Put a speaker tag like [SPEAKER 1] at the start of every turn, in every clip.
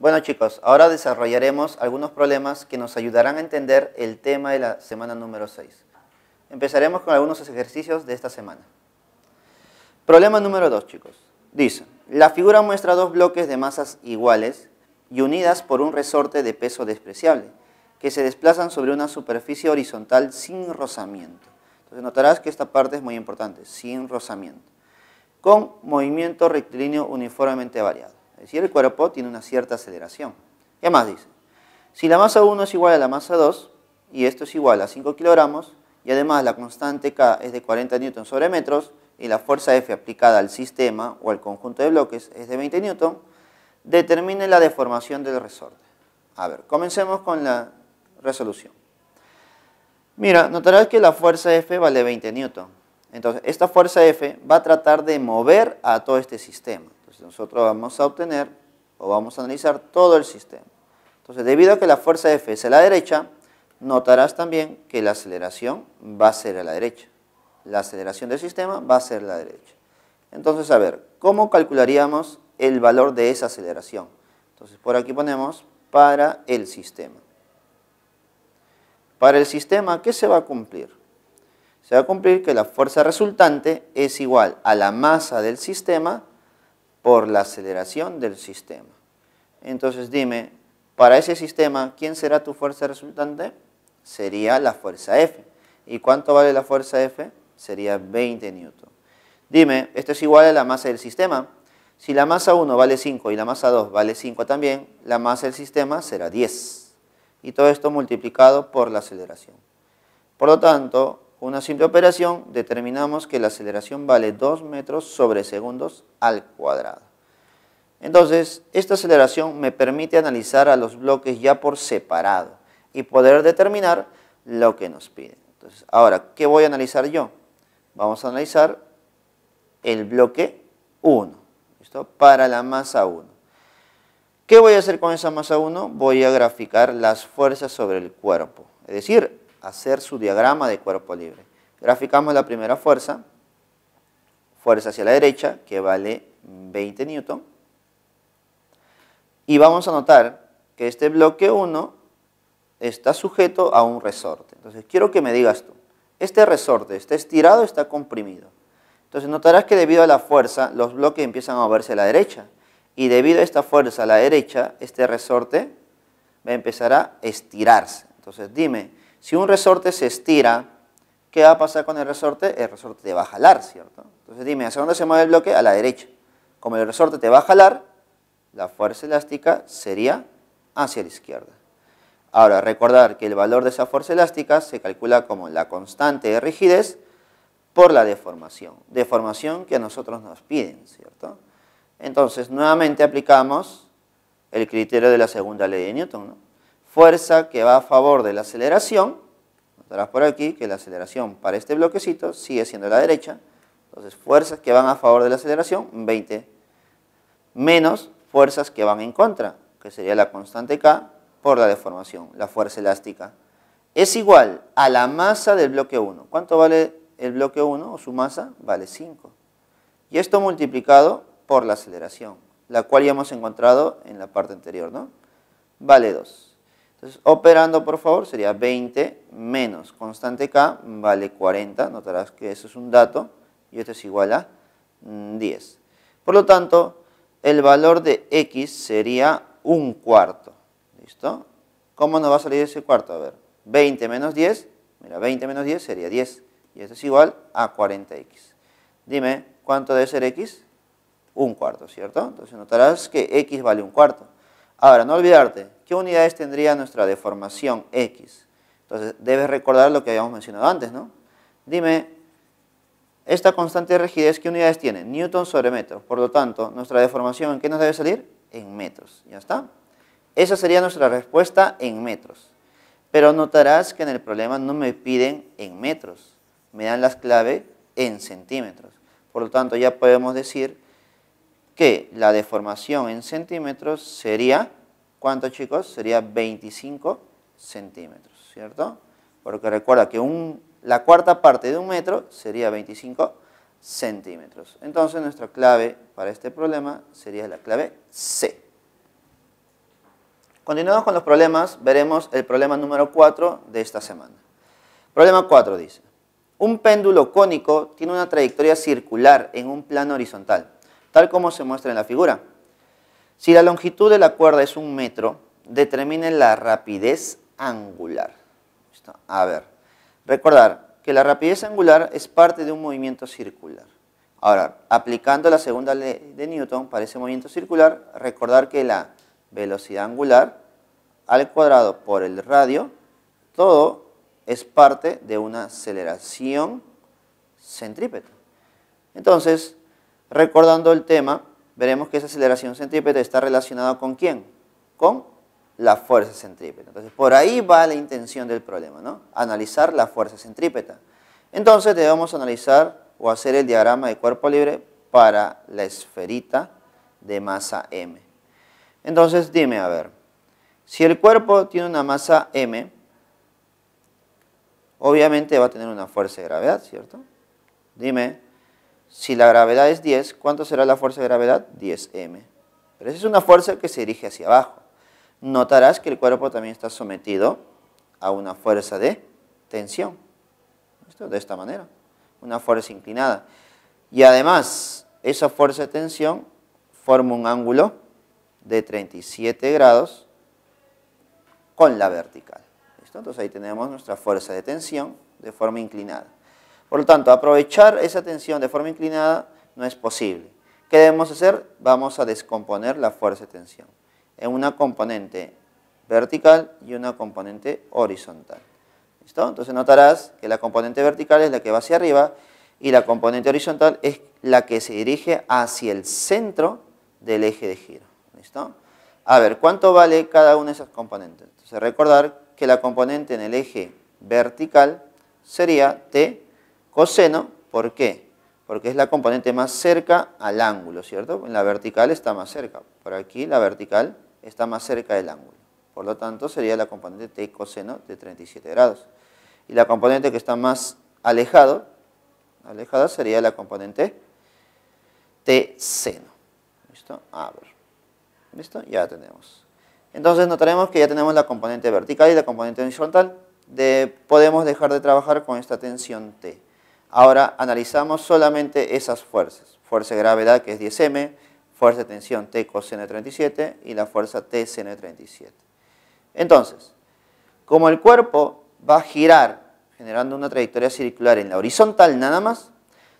[SPEAKER 1] Bueno chicos, ahora desarrollaremos algunos problemas que nos ayudarán a entender el tema de la semana número 6. Empezaremos con algunos ejercicios de esta semana. Problema número 2 chicos. Dice, la figura muestra dos bloques de masas iguales y unidas por un resorte de peso despreciable, que se desplazan sobre una superficie horizontal sin rozamiento. Entonces notarás que esta parte es muy importante, sin rozamiento, con movimiento rectilíneo uniformemente variado. Es eh, decir, el cuerpo tiene una cierta aceleración. ¿Qué más dice, si la masa 1 es igual a la masa 2, y esto es igual a 5 kilogramos, y además la constante K es de 40 newtons sobre metros, y la fuerza F aplicada al sistema o al conjunto de bloques es de 20 N, determine la deformación del resorte. A ver, comencemos con la resolución. Mira, notarás que la fuerza F vale 20 N. Entonces, esta fuerza F va a tratar de mover a todo este sistema nosotros vamos a obtener o vamos a analizar todo el sistema. Entonces debido a que la fuerza F es a la derecha, notarás también que la aceleración va a ser a la derecha. La aceleración del sistema va a ser a la derecha. Entonces, a ver, ¿cómo calcularíamos el valor de esa aceleración? Entonces, por aquí ponemos para el sistema. Para el sistema, ¿qué se va a cumplir? Se va a cumplir que la fuerza resultante es igual a la masa del sistema por la aceleración del sistema. Entonces dime, para ese sistema, ¿quién será tu fuerza resultante? Sería la fuerza F. ¿Y cuánto vale la fuerza F? Sería 20 newton. Dime, esto es igual a la masa del sistema. Si la masa 1 vale 5 y la masa 2 vale 5 también, la masa del sistema será 10. Y todo esto multiplicado por la aceleración. Por lo tanto, una simple operación, determinamos que la aceleración vale 2 metros sobre segundos al cuadrado. Entonces, esta aceleración me permite analizar a los bloques ya por separado y poder determinar lo que nos piden. Entonces, ahora, ¿qué voy a analizar yo? Vamos a analizar el bloque 1, ¿listo? Para la masa 1. ¿Qué voy a hacer con esa masa 1? Voy a graficar las fuerzas sobre el cuerpo, es decir, hacer su diagrama de cuerpo libre. Graficamos la primera fuerza, fuerza hacia la derecha, que vale 20 newton. Y vamos a notar que este bloque 1 está sujeto a un resorte. Entonces quiero que me digas tú, este resorte está estirado o está comprimido. Entonces notarás que debido a la fuerza los bloques empiezan a moverse a la derecha y debido a esta fuerza a la derecha este resorte va a empezar a estirarse. Entonces dime, si un resorte se estira, ¿qué va a pasar con el resorte? El resorte te va a jalar, ¿cierto? Entonces dime, ¿hacia dónde se mueve el bloque? A la derecha. Como el resorte te va a jalar, la fuerza elástica sería hacia la izquierda. Ahora, recordar que el valor de esa fuerza elástica se calcula como la constante de rigidez por la deformación. Deformación que a nosotros nos piden, ¿cierto? Entonces, nuevamente aplicamos el criterio de la segunda ley de Newton, ¿no? fuerza que va a favor de la aceleración, notarás por aquí que la aceleración para este bloquecito sigue siendo la derecha, entonces fuerzas que van a favor de la aceleración, 20, menos fuerzas que van en contra, que sería la constante K por la deformación, la fuerza elástica, es igual a la masa del bloque 1. ¿Cuánto vale el bloque 1 o su masa? Vale 5. Y esto multiplicado por la aceleración, la cual ya hemos encontrado en la parte anterior, ¿no? Vale 2. Entonces, operando por favor sería 20 menos constante K vale 40. Notarás que eso es un dato y esto es igual a 10. Mm, por lo tanto, el valor de X sería un cuarto. ¿Listo? ¿Cómo nos va a salir ese cuarto? A ver, 20 menos 10. Mira, 20 menos 10 sería 10. Y esto es igual a 40X. Dime, ¿cuánto debe ser X? Un cuarto, ¿cierto? Entonces notarás que X vale un cuarto. Ahora, no olvidarte ¿Qué unidades tendría nuestra deformación X? Entonces, debes recordar lo que habíamos mencionado antes, ¿no? Dime, esta constante de rigidez, ¿qué unidades tiene? Newton sobre metro. Por lo tanto, nuestra deformación, ¿en qué nos debe salir? En metros. ¿Ya está? Esa sería nuestra respuesta en metros. Pero notarás que en el problema no me piden en metros. Me dan las claves en centímetros. Por lo tanto, ya podemos decir que la deformación en centímetros sería ¿Cuánto, chicos? Sería 25 centímetros, ¿cierto? Porque recuerda que la cuarta parte de un metro sería 25 centímetros. Entonces nuestra clave para este problema sería la clave C. Continuamos con los problemas, veremos el problema número 4 de esta semana. Problema 4 dice, un péndulo cónico tiene una trayectoria circular en un plano horizontal, tal como se muestra en la figura. Si la longitud de la cuerda es un metro, determine la rapidez angular. A ver, recordar que la rapidez angular es parte de un movimiento circular. Ahora, aplicando la segunda ley de Newton para ese movimiento circular, recordar que la velocidad angular al cuadrado por el radio, todo es parte de una aceleración centrípeta. Entonces, recordando el tema, veremos que esa aceleración centrípeta está relacionada con quién? Con la fuerza centrípeta. Entonces, por ahí va la intención del problema, ¿no? Analizar la fuerza centrípeta. Entonces, debemos analizar o hacer el diagrama de cuerpo libre para la esferita de masa m. Entonces, dime, a ver, si el cuerpo tiene una masa m, obviamente va a tener una fuerza de gravedad, ¿cierto? Dime, si la gravedad es 10, ¿cuánto será la fuerza de gravedad? 10m. Pero esa es una fuerza que se dirige hacia abajo. Notarás que el cuerpo también está sometido a una fuerza de tensión. De esta manera. Una fuerza inclinada. Y además, esa fuerza de tensión forma un ángulo de 37 grados con la vertical. Entonces ahí tenemos nuestra fuerza de tensión de forma inclinada. Por lo tanto, aprovechar esa tensión de forma inclinada no es posible. ¿Qué debemos hacer? Vamos a descomponer la fuerza de tensión en una componente vertical y una componente horizontal. ¿Listo? Entonces notarás que la componente vertical es la que va hacia arriba y la componente horizontal es la que se dirige hacia el centro del eje de giro. ¿Listo? A ver, ¿cuánto vale cada una de esas componentes? Entonces recordar que la componente en el eje vertical sería T Coseno, ¿por qué? Porque es la componente más cerca al ángulo, ¿cierto? En la vertical está más cerca. Por aquí la vertical está más cerca del ángulo. Por lo tanto, sería la componente t coseno de 37 grados. Y la componente que está más alejado, alejada sería la componente t seno. ¿Listo? A ver. ¿Listo? Ya tenemos. Entonces notaremos que ya tenemos la componente vertical y la componente horizontal. De, podemos dejar de trabajar con esta tensión T. Ahora analizamos solamente esas fuerzas. Fuerza de gravedad que es 10m, fuerza de tensión T coseno de 37 y la fuerza T seno de 37. Entonces, como el cuerpo va a girar generando una trayectoria circular en la horizontal nada más,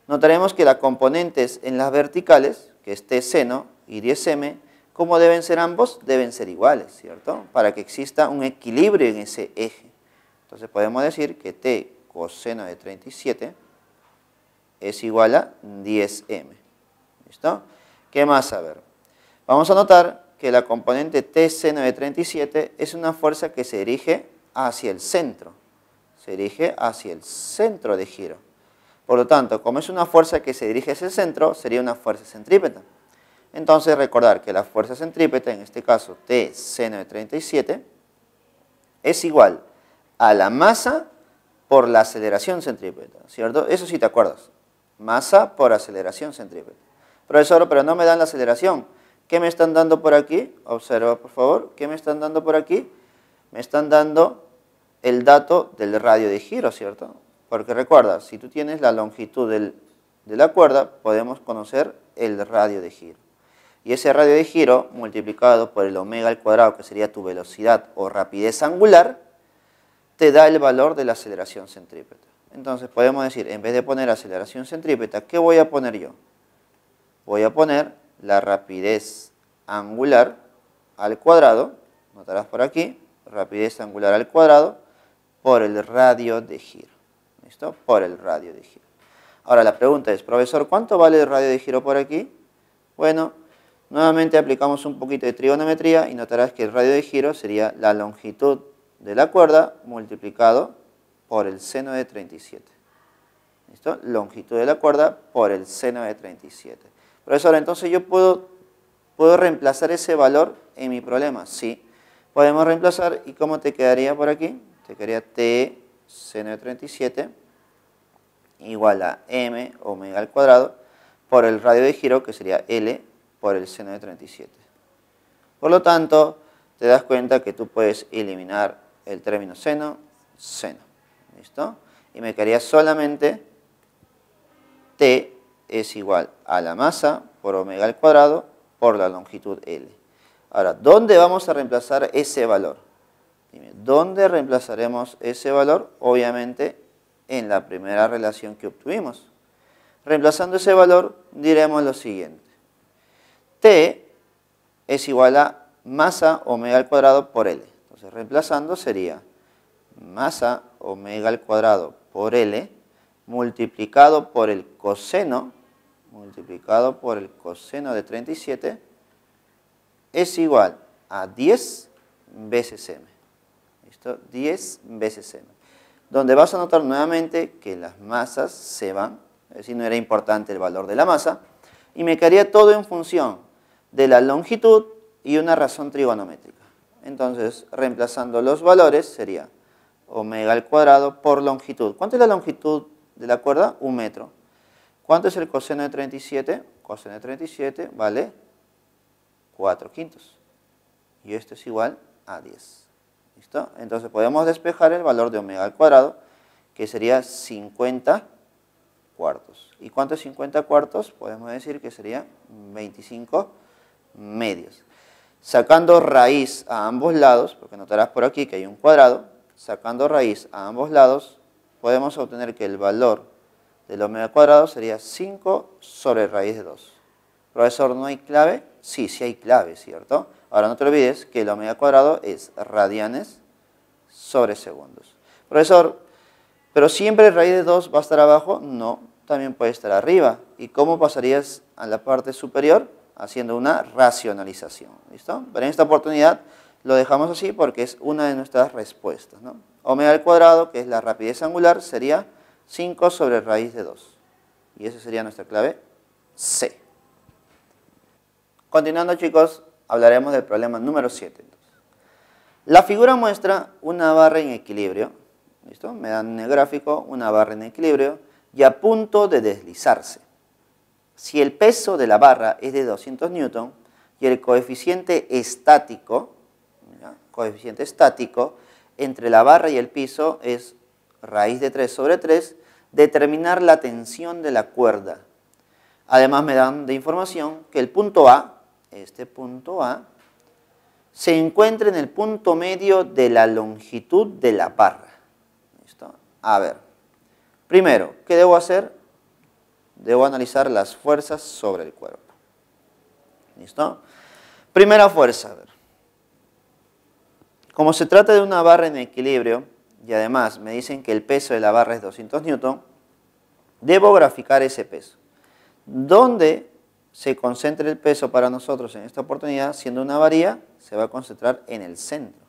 [SPEAKER 1] notaremos que las componentes en las verticales, que es T seno y 10m, como deben ser ambos? Deben ser iguales, ¿cierto? Para que exista un equilibrio en ese eje. Entonces podemos decir que T coseno de 37 es igual a 10m. ¿Listo? ¿Qué más? A ver, vamos a notar que la componente TC937 es una fuerza que se dirige hacia el centro. Se dirige hacia el centro de giro. Por lo tanto, como es una fuerza que se dirige hacia el centro, sería una fuerza centrípeta. Entonces, recordar que la fuerza centrípeta, en este caso TC937, es igual a la masa por la aceleración centrípeta, ¿cierto? Eso sí te acuerdas. Masa por aceleración centrípeta. Profesor, pero no me dan la aceleración. ¿Qué me están dando por aquí? Observa, por favor. ¿Qué me están dando por aquí? Me están dando el dato del radio de giro, ¿cierto? Porque recuerda, si tú tienes la longitud de la cuerda, podemos conocer el radio de giro. Y ese radio de giro multiplicado por el omega al cuadrado, que sería tu velocidad o rapidez angular, te da el valor de la aceleración centrípeta. Entonces podemos decir, en vez de poner aceleración centrípeta, ¿qué voy a poner yo? Voy a poner la rapidez angular al cuadrado, notarás por aquí, rapidez angular al cuadrado, por el radio de giro. ¿Listo? Por el radio de giro. Ahora la pregunta es, profesor, ¿cuánto vale el radio de giro por aquí? Bueno, nuevamente aplicamos un poquito de trigonometría y notarás que el radio de giro sería la longitud de la cuerda multiplicado por el seno de 37. ¿Listo? Longitud de la cuerda por el seno de 37. Profesor, entonces yo puedo, puedo reemplazar ese valor en mi problema. Sí, podemos reemplazar. ¿Y cómo te quedaría por aquí? Te quedaría T seno de 37 igual a m omega al cuadrado por el radio de giro, que sería L, por el seno de 37. Por lo tanto, te das cuenta que tú puedes eliminar el término seno, seno. ¿Listo? Y me quedaría solamente T es igual a la masa por omega al cuadrado por la longitud L. Ahora, ¿dónde vamos a reemplazar ese valor? Dime, ¿dónde reemplazaremos ese valor? Obviamente en la primera relación que obtuvimos. Reemplazando ese valor diremos lo siguiente. T es igual a masa omega al cuadrado por L. Entonces reemplazando sería masa omega al cuadrado por L multiplicado por el coseno, multiplicado por el coseno de 37, es igual a 10 veces m. ¿Listo? 10 veces m. Donde vas a notar nuevamente que las masas se van, es decir, no era importante el valor de la masa, y me quedaría todo en función de la longitud y una razón trigonométrica. Entonces, reemplazando los valores sería omega al cuadrado por longitud. ¿Cuánto es la longitud de la cuerda? Un metro. ¿Cuánto es el coseno de 37? Coseno de 37 vale 4 quintos. Y esto es igual a 10. ¿Listo? Entonces podemos despejar el valor de omega al cuadrado, que sería 50 cuartos. ¿Y cuánto es 50 cuartos? Podemos decir que sería 25 medios. Sacando raíz a ambos lados, porque notarás por aquí que hay un cuadrado, sacando raíz a ambos lados, podemos obtener que el valor del omega cuadrado sería 5 sobre raíz de 2. Profesor, ¿no hay clave? Sí, sí hay clave, ¿cierto? Ahora no te olvides que el omega cuadrado es radianes sobre segundos. Profesor, ¿pero siempre raíz de 2 va a estar abajo? No, también puede estar arriba. ¿Y cómo pasarías a la parte superior? Haciendo una racionalización, ¿listo? Pero en esta oportunidad lo dejamos así porque es una de nuestras respuestas. Omega al cuadrado, que es la rapidez angular, sería 5 sobre raíz de 2. Y esa sería nuestra clave C. Continuando chicos, hablaremos del problema número 7. La figura muestra una barra en equilibrio. ¿Listo? Me dan en el gráfico una barra en equilibrio y a punto de deslizarse. Si el peso de la barra es de 200 N y el coeficiente estático coeficiente estático, entre la barra y el piso es raíz de 3 sobre 3, determinar la tensión de la cuerda. Además me dan de información que el punto A, este punto A, se encuentra en el punto medio de la longitud de la barra. ¿Listo? A ver, primero, ¿qué debo hacer? Debo analizar las fuerzas sobre el cuerpo. ¿Listo? Primera fuerza, a como se trata de una barra en equilibrio, y además me dicen que el peso de la barra es 200 newton, debo graficar ese peso. Dónde se concentra el peso para nosotros en esta oportunidad, siendo una varía, se va a concentrar en el centro,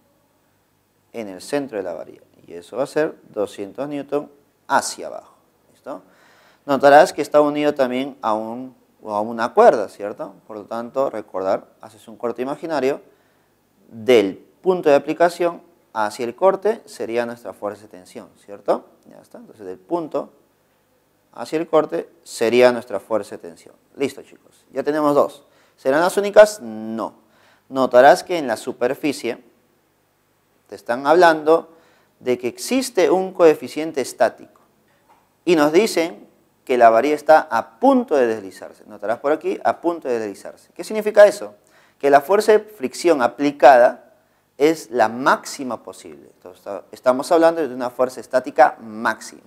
[SPEAKER 1] en el centro de la varía. Y eso va a ser 200 newton hacia abajo. ¿listo? Notarás que está unido también a, un, a una cuerda, ¿cierto? Por lo tanto, recordar, haces un corte imaginario del punto de aplicación hacia el corte sería nuestra fuerza de tensión, ¿cierto? Ya está. Entonces, del punto hacia el corte sería nuestra fuerza de tensión. Listo, chicos. Ya tenemos dos. ¿Serán las únicas? No. Notarás que en la superficie te están hablando de que existe un coeficiente estático. Y nos dicen que la varilla está a punto de deslizarse. Notarás por aquí, a punto de deslizarse. ¿Qué significa eso? Que la fuerza de fricción aplicada es la máxima posible. estamos hablando de una fuerza estática máxima.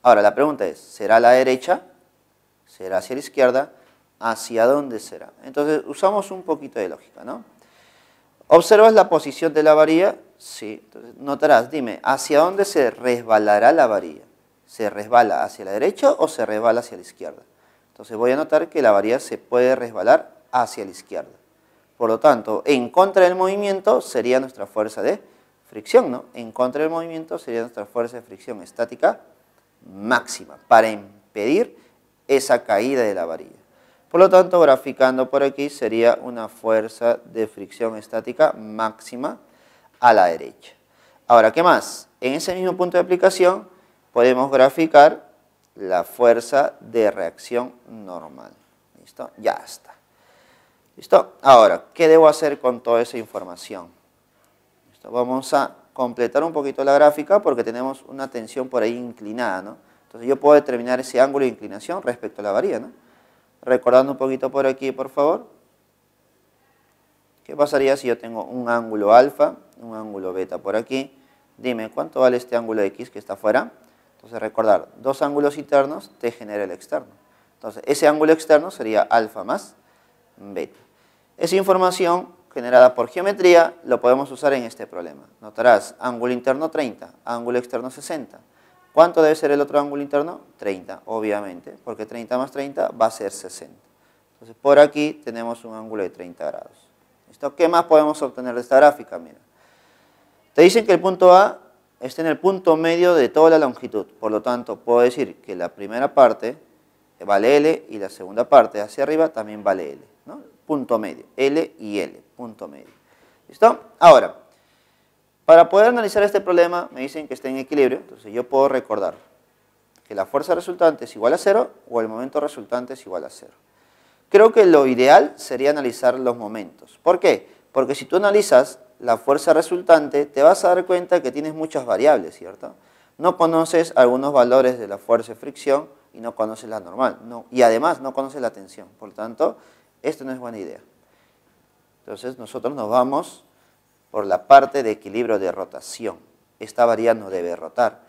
[SPEAKER 1] Ahora, la pregunta es, ¿será a la derecha? ¿Será hacia la izquierda? ¿Hacia dónde será? Entonces, usamos un poquito de lógica, ¿no? ¿Observas la posición de la varilla? Sí. Entonces, notarás, dime, ¿hacia dónde se resbalará la varilla? ¿Se resbala hacia la derecha o se resbala hacia la izquierda? Entonces voy a notar que la varilla se puede resbalar hacia la izquierda. Por lo tanto, en contra del movimiento sería nuestra fuerza de fricción, ¿no? En contra del movimiento sería nuestra fuerza de fricción estática máxima para impedir esa caída de la varilla. Por lo tanto, graficando por aquí sería una fuerza de fricción estática máxima a la derecha. Ahora, ¿qué más? En ese mismo punto de aplicación podemos graficar la fuerza de reacción normal. ¿Listo? Ya está. ¿Listo? Ahora, ¿qué debo hacer con toda esa información? ¿Listo? Vamos a completar un poquito la gráfica porque tenemos una tensión por ahí inclinada, ¿no? Entonces yo puedo determinar ese ángulo de inclinación respecto a la varilla, ¿no? Recordando un poquito por aquí, por favor. ¿Qué pasaría si yo tengo un ángulo alfa, un ángulo beta por aquí? Dime, ¿cuánto vale este ángulo X que está afuera? Entonces recordar, dos ángulos internos te genera el externo. Entonces ese ángulo externo sería alfa más beta. Esa información generada por geometría lo podemos usar en este problema. Notarás ángulo interno 30, ángulo externo 60. ¿Cuánto debe ser el otro ángulo interno? 30, obviamente, porque 30 más 30 va a ser 60. Entonces por aquí tenemos un ángulo de 30 grados. ¿Qué más podemos obtener de esta gráfica? te dicen que el punto A está en el punto medio de toda la longitud. Por lo tanto, puedo decir que la primera parte vale L y la segunda parte hacia arriba también vale L punto medio, L y L, punto medio. ¿Listo? Ahora, para poder analizar este problema me dicen que está en equilibrio, entonces yo puedo recordar que la fuerza resultante es igual a cero o el momento resultante es igual a cero. Creo que lo ideal sería analizar los momentos. ¿Por qué? Porque si tú analizas la fuerza resultante, te vas a dar cuenta que tienes muchas variables, ¿cierto? No conoces algunos valores de la fuerza de fricción y no conoces la normal. No, y además no conoces la tensión. Por lo tanto, esto no es buena idea. Entonces nosotros nos vamos por la parte de equilibrio de rotación. Esta variable no debe rotar.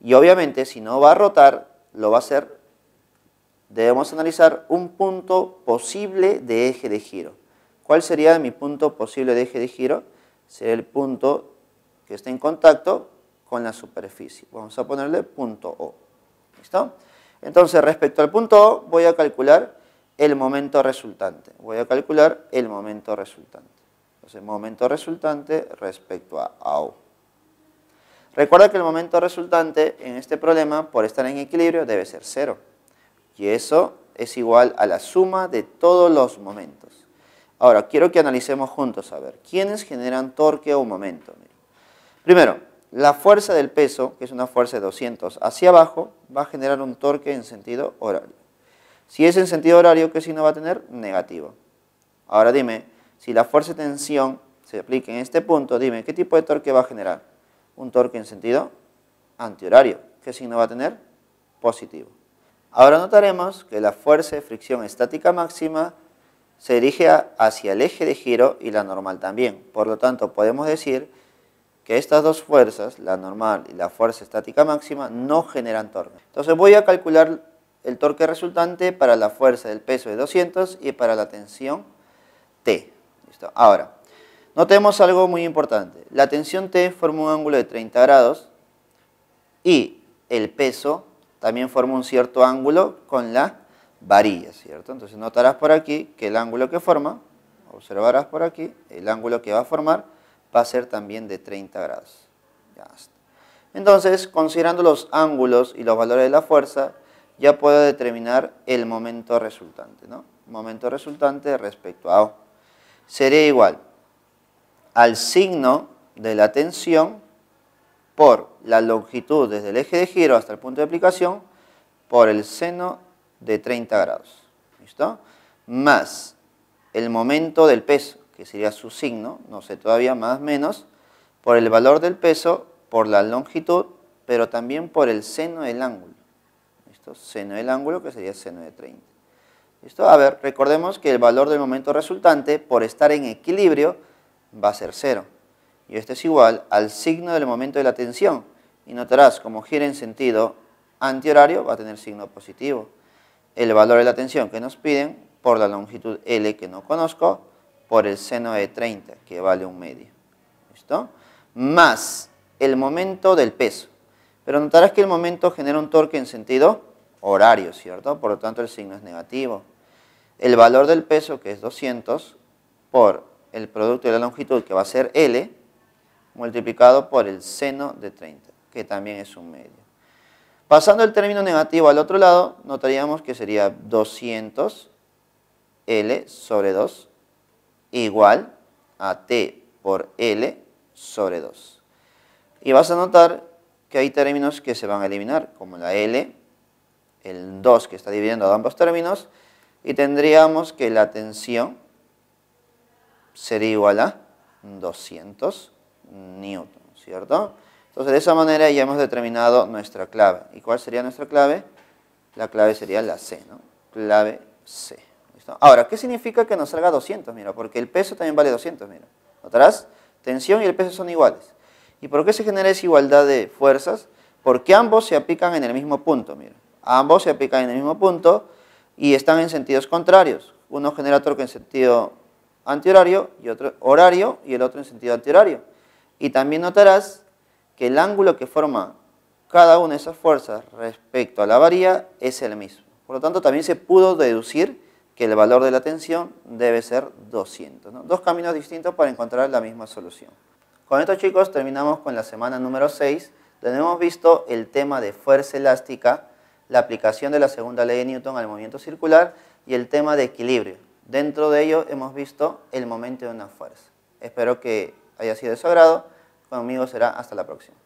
[SPEAKER 1] Y obviamente si no va a rotar, lo va a hacer, debemos analizar un punto posible de eje de giro. ¿Cuál sería mi punto posible de eje de giro? Sería el punto que esté en contacto con la superficie. Vamos a ponerle punto O. ¿Listo? Entonces, respecto al punto O, voy a calcular el momento resultante. Voy a calcular el momento resultante. Entonces, momento resultante respecto a O. Recuerda que el momento resultante en este problema, por estar en equilibrio, debe ser cero. Y eso es igual a la suma de todos los momentos. Ahora, quiero que analicemos juntos, a ver, ¿quiénes generan torque o momento? Primero, la fuerza del peso, que es una fuerza de 200 hacia abajo, va a generar un torque en sentido horario. Si es en sentido horario, ¿qué signo va a tener? Negativo. Ahora dime, si la fuerza de tensión se aplica en este punto, dime, ¿qué tipo de torque va a generar? Un torque en sentido antihorario. ¿Qué signo va a tener? Positivo. Ahora notaremos que la fuerza de fricción estática máxima se dirige hacia el eje de giro y la normal también. Por lo tanto, podemos decir que estas dos fuerzas, la normal y la fuerza estática máxima, no generan torque. Entonces voy a calcular el torque resultante para la fuerza del peso de 200 y para la tensión T. Ahora, notemos algo muy importante. La tensión T forma un ángulo de 30 grados y el peso también forma un cierto ángulo con la varilla, ¿cierto? Entonces notarás por aquí que el ángulo que forma, observarás por aquí, el ángulo que va a formar va a ser también de 30 grados. Entonces, considerando los ángulos y los valores de la fuerza, ya puedo determinar el momento resultante. ¿no? Momento resultante respecto a O. Sería igual al signo de la tensión por la longitud desde el eje de giro hasta el punto de aplicación por el seno de 30 grados. ¿Listo? Más el momento del peso, que sería su signo, no sé todavía, más menos, por el valor del peso, por la longitud, pero también por el seno del ángulo. Seno del ángulo, que sería seno de 30. ¿Listo? A ver, recordemos que el valor del momento resultante, por estar en equilibrio, va a ser cero. Y esto es igual al signo del momento de la tensión. Y notarás, como gira en sentido antihorario, va a tener signo positivo. El valor de la tensión que nos piden, por la longitud L que no conozco, por el seno de 30, que vale un medio. ¿Listo? Más el momento del peso. Pero notarás que el momento genera un torque en sentido horario, ¿cierto? Por lo tanto, el signo es negativo. El valor del peso, que es 200, por el producto de la longitud, que va a ser L, multiplicado por el seno de 30, que también es un medio. Pasando el término negativo al otro lado, notaríamos que sería 200 L sobre 2 igual a T por L sobre 2. Y vas a notar que hay términos que se van a eliminar, como la L, el 2 que está dividiendo a ambos términos y tendríamos que la tensión sería igual a 200 newton, ¿cierto? Entonces de esa manera ya hemos determinado nuestra clave. ¿Y cuál sería nuestra clave? La clave sería la C, ¿no? Clave C. Ahora, ¿qué significa que nos salga 200? Mira, porque el peso también vale 200, mira. ¿Notarás? Tensión y el peso son iguales. ¿Y por qué se genera esa igualdad de fuerzas? Porque ambos se aplican en el mismo punto, mira. Ambos se aplican en el mismo punto y están en sentidos contrarios. Uno genera torque en sentido antihorario y otro horario y el otro en sentido antihorario. Y también notarás que el ángulo que forma cada una de esas fuerzas respecto a la varilla es el mismo. Por lo tanto, también se pudo deducir que el valor de la tensión debe ser 200. Dos caminos distintos para encontrar la misma solución. Con esto, chicos, terminamos con la semana número 6, donde hemos visto el tema de fuerza elástica la aplicación de la segunda ley de Newton al movimiento circular y el tema de equilibrio. Dentro de ello hemos visto el momento de una fuerza. Espero que haya sido de su agrado. Conmigo será hasta la próxima.